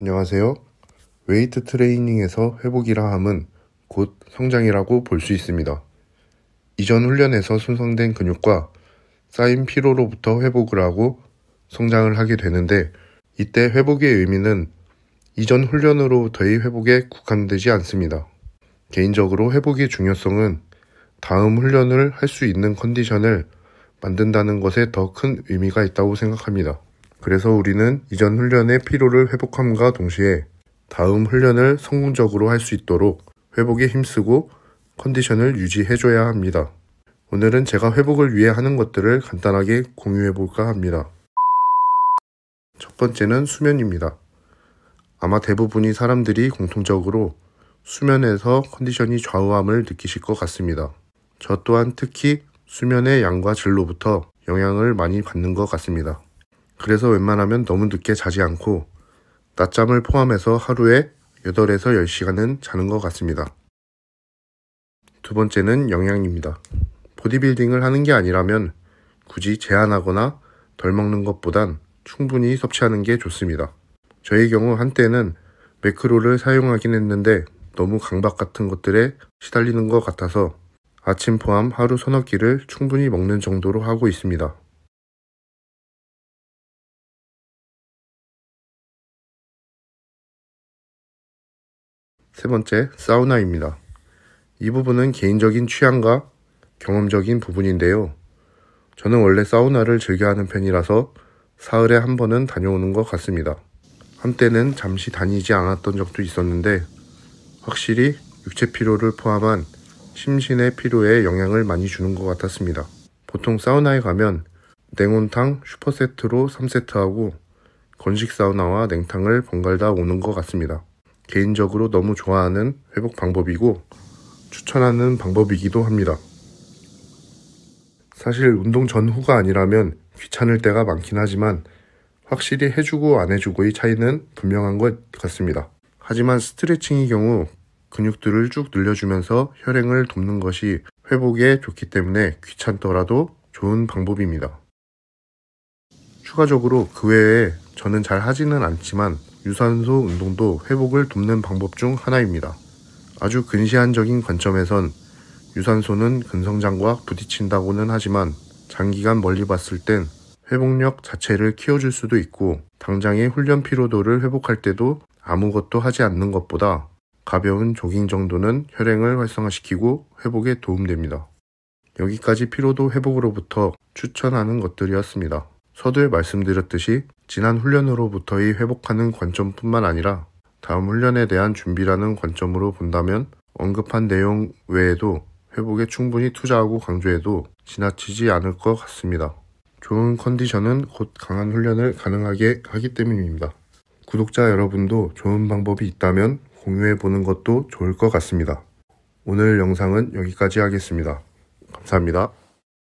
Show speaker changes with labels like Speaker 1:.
Speaker 1: 안녕하세요. 웨이트 트레이닝에서 회복이라 함은 곧 성장이라고 볼 수 있습니다. 이전 훈련에서 손상된 근육과 쌓인 피로로부터 회복을 하고 성장을 하게 되는데 이때 회복의 의미는 이전 훈련으로부터의 회복에 국한되지 않습니다. 개인적으로 회복의 중요성은 다음 훈련을 할 수 있는 컨디션을 만든다는 것에 더 큰 의미가 있다고 생각합니다. 그래서 우리는 이전 훈련의 피로를 회복함과 동시에 다음 훈련을 성공적으로 할 수 있도록 회복에 힘쓰고 컨디션을 유지해줘야 합니다. 오늘은 제가 회복을 위해 하는 것들을 간단하게 공유해볼까 합니다. 첫 번째는 수면입니다. 아마 대부분이 사람들이 공통적으로 수면에서 컨디션이 좌우함을 느끼실 것 같습니다. 저 또한 특히 수면의 양과 질로부터 영향을 많이 받는 것 같습니다. 그래서 웬만하면 너무 늦게 자지 않고 낮잠을 포함해서 하루에 8에서 10시간은 자는 것 같습니다. 두 번째는 영양입니다. 보디빌딩을 하는 게 아니라면 굳이 제한하거나 덜 먹는 것보단 충분히 섭취하는 게 좋습니다. 저의 경우 한때는 매크로를 사용하긴 했는데 너무 강박 같은 것들에 시달리는 것 같아서 아침 포함 하루 서너 끼를 충분히 먹는 정도로 하고 있습니다. 세 번째, 사우나입니다. 이 부분은 개인적인 취향과 경험적인 부분인데요. 저는 원래 사우나를 즐겨하는 편이라서 사흘에 한 번은 다녀오는 것 같습니다. 한때는 잠시 다니지 않았던 적도 있었는데 확실히 육체 피로를 포함한 심신의 피로에 영향을 많이 주는 것 같았습니다. 보통 사우나에 가면 냉온탕 슈퍼세트로 3세트하고 건식 사우나와 냉탕을 번갈다 오는 것 같습니다. 개인적으로 너무 좋아하는 회복 방법이고 추천하는 방법이기도 합니다. 사실 운동 전후가 아니라면 귀찮을 때가 많긴 하지만 확실히 해주고 안 해주고의 차이는 분명한 것 같습니다. 하지만 스트레칭의 경우 근육들을 쭉 늘려주면서 혈행을 돕는 것이 회복에 좋기 때문에 귀찮더라도 좋은 방법입니다. 추가적으로 그 외에 저는 잘 하지는 않지만 유산소 운동도 회복을 돕는 방법 중 하나입니다. 아주 근시안적인 관점에선 유산소는 근성장과 부딪힌다고는 하지만 장기간 멀리 봤을 땐 회복력 자체를 키워줄 수도 있고 당장의 훈련 피로도를 회복할 때도 아무것도 하지 않는 것보다 가벼운 조깅 정도는 혈행을 활성화시키고 회복에 도움됩니다. 여기까지 피로도 회복으로부터 추천하는 것들이었습니다. 서두에 말씀드렸듯이 지난 훈련으로부터의 회복하는 관점뿐만 아니라 다음 훈련에 대한 준비라는 관점으로 본다면 언급한 내용 외에도 회복에 충분히 투자하고 강조해도 지나치지 않을 것 같습니다. 좋은 컨디션은 곧 강한 훈련을 가능하게 하기 때문입니다. 구독자 여러분도 좋은 방법이 있다면 공유해 보는 것도 좋을 것 같습니다. 오늘 영상은 여기까지 하겠습니다. 감사합니다.